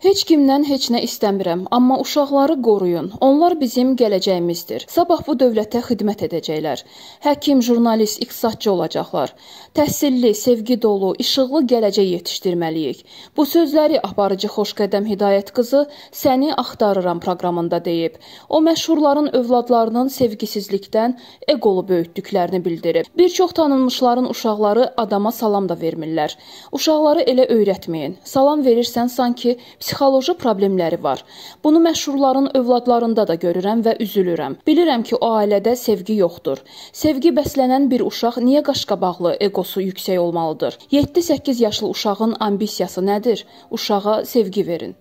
Heç kimdən heç nə istəmirəm, amma uşaqları qoruyun. Onlar bizim gələcəyimizdir. Sabah bu dövlətə xidmət edəcəklər. Həkim, jurnalist, iqtisadçı olacaqlar. Təhsilli, sevgi dolu, işıqlı gələcək yetişdirməliyik. Bu sözləri aparıcı Xoşqədəm Hidayət qızı Səni axtarıram proqramında deyib. O məşhurların övladlarının sevgisizlikdən eqolu böyütdüklərini bildirib. Bir çox tanınmışların uşaqları adama salam da vermirlər. Uşaqları elə öyrətməyin. Salam verirsən sanki psixoloji problemləri var. Bunu məşhurların övladlarında da görürəm və üzülürəm. Bilirəm ki, o ailədə sevgi yoxdur. Sevgi bəslənən bir uşaq niyə qaşqabaqlı, eqosu yüksək olmalıdır? 7-8 yaşlı uşağın ambisiyası nədir? Uşağa sevgi verin.